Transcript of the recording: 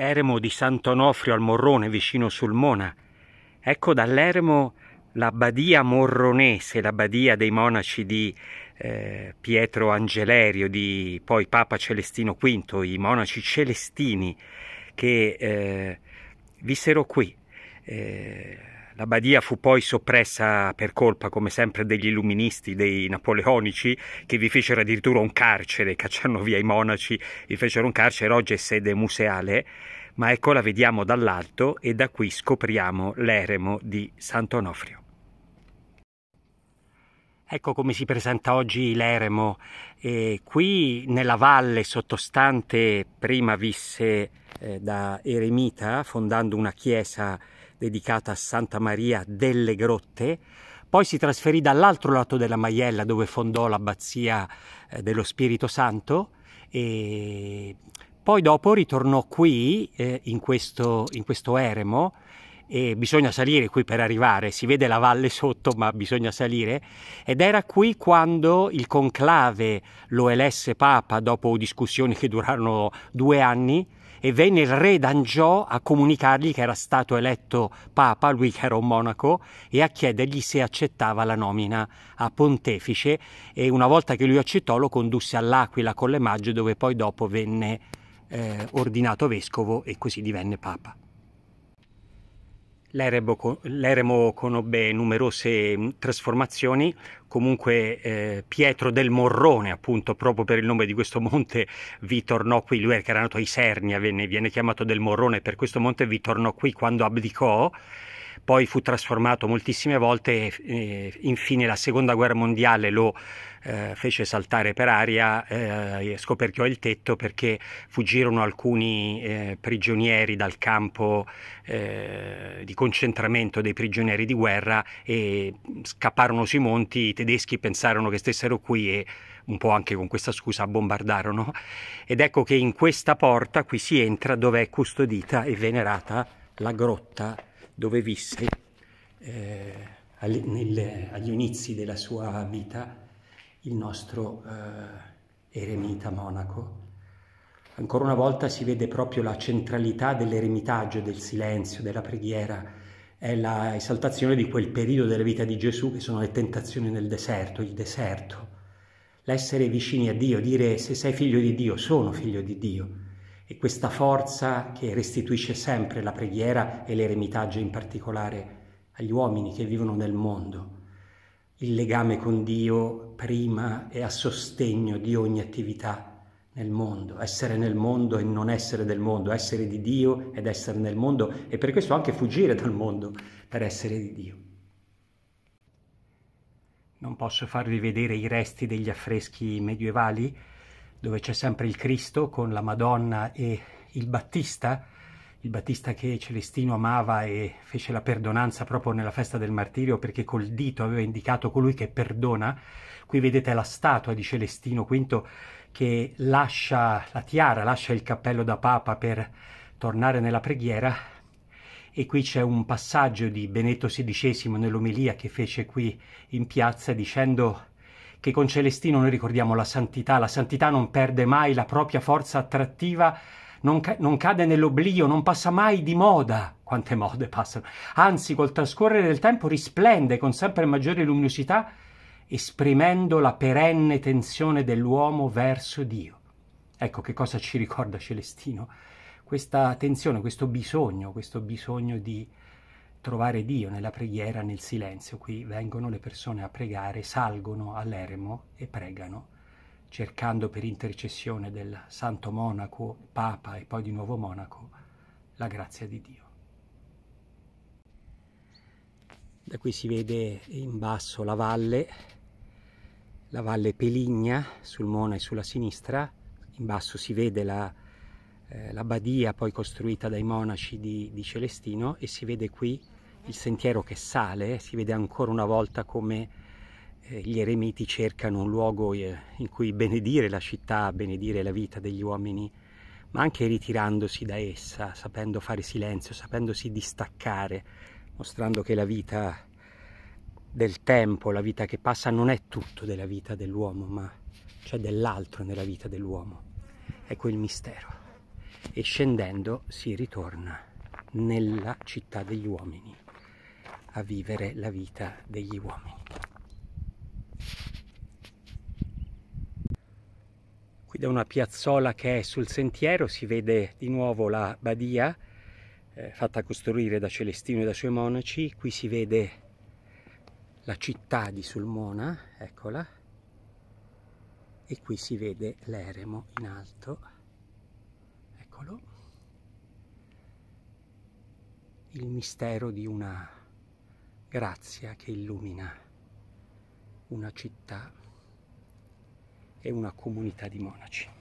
eremo di Sant'Onofrio al Morrone vicino Sulmona. Ecco dall'eremo la badia morronese, la badia dei monaci di eh, Pietro Angelerio, di poi Papa Celestino V, i monaci celestini che eh, vissero qui. Eh, la badia fu poi soppressa per colpa, come sempre, degli illuministi, dei napoleonici, che vi fecero addirittura un carcere, cacciarono via i monaci, vi fecero un carcere, oggi è sede museale, ma ecco la vediamo dall'alto e da qui scopriamo l'eremo di Sant'Onofrio. Ecco come si presenta oggi l'eremo. E qui nella valle sottostante prima visse eh, da eremita, fondando una chiesa dedicata a Santa Maria delle Grotte, poi si trasferì dall'altro lato della Maiella dove fondò l'abbazia eh, dello Spirito Santo e poi dopo ritornò qui eh, in, questo, in questo eremo e bisogna salire qui per arrivare, si vede la valle sotto ma bisogna salire ed era qui quando il conclave lo elesse papa dopo discussioni che durarono due anni e venne il re d'Angiò a comunicargli che era stato eletto papa, lui che era un monaco, e a chiedergli se accettava la nomina a pontefice e una volta che lui accettò lo condusse all'Aquila con le Maggio dove poi dopo venne eh, ordinato vescovo e così divenne papa. L'eremo, l'eremo conobbe numerose mm, trasformazioni, comunque eh, Pietro del Morrone, appunto proprio per il nome di questo monte, vi tornò qui, lui era nato ai Isernia, viene, viene chiamato del Morrone, per questo monte vi tornò qui quando abdicò poi fu trasformato moltissime volte e infine la seconda guerra mondiale lo eh, fece saltare per aria, eh, scoperchiò il tetto perché fuggirono alcuni eh, prigionieri dal campo eh, di concentramento dei prigionieri di guerra e scapparono sui monti, i tedeschi pensarono che stessero qui e un po' anche con questa scusa bombardarono ed ecco che in questa porta qui si entra dove è custodita e venerata la grotta dove visse eh, nel, agli inizi della sua vita il nostro eh, eremita monaco. Ancora una volta si vede proprio la centralità dell'eremitaggio, del silenzio, della preghiera, è l'esaltazione di quel periodo della vita di Gesù che sono le tentazioni nel deserto, il deserto, l'essere vicini a Dio, dire se sei figlio di Dio, sono figlio di Dio e questa forza che restituisce sempre la preghiera e l'eremitaggio in particolare agli uomini che vivono nel mondo. Il legame con Dio prima e a sostegno di ogni attività nel mondo, essere nel mondo e non essere del mondo, essere di Dio ed essere nel mondo e per questo anche fuggire dal mondo per essere di Dio. Non posso farvi vedere i resti degli affreschi medievali, dove c'è sempre il Cristo con la Madonna e il Battista, il Battista che Celestino amava e fece la perdonanza proprio nella festa del martirio perché col dito aveva indicato colui che perdona. Qui vedete la statua di Celestino V che lascia la tiara, lascia il cappello da papa per tornare nella preghiera e qui c'è un passaggio di Benetto XVI nell'omelia che fece qui in piazza dicendo che con Celestino noi ricordiamo la santità, la santità non perde mai la propria forza attrattiva, non, ca- non cade nell'oblio, non passa mai di moda, quante mode passano, anzi col trascorrere del tempo risplende con sempre maggiore luminosità, esprimendo la perenne tensione dell'uomo verso Dio. Ecco che cosa ci ricorda Celestino, questa tensione, questo bisogno, questo bisogno di trovare Dio nella preghiera, nel silenzio. Qui vengono le persone a pregare, salgono all'eremo e pregano, cercando per intercessione del santo monaco, papa e poi di nuovo monaco, la grazia di Dio. Da qui si vede in basso la valle, la valle Peligna sul Mona e sulla sinistra, in basso si vede la eh, la badia poi costruita dai monaci di, di Celestino e si vede qui il sentiero che sale, si vede ancora una volta come eh, gli eremiti cercano un luogo eh, in cui benedire la città, benedire la vita degli uomini, ma anche ritirandosi da essa, sapendo fare silenzio, sapendosi distaccare, mostrando che la vita del tempo, la vita che passa, non è tutto della vita dell'uomo, ma c'è dell'altro nella vita dell'uomo. Ecco il mistero e scendendo si ritorna nella città degli uomini a vivere la vita degli uomini. Qui da una piazzola che è sul sentiero si vede di nuovo la badia eh, fatta costruire da Celestino e dai suoi monaci, qui si vede la città di Sulmona, eccola, e qui si vede l'eremo in alto miracolo, il mistero di una grazia che illumina una città e una comunità di monaci.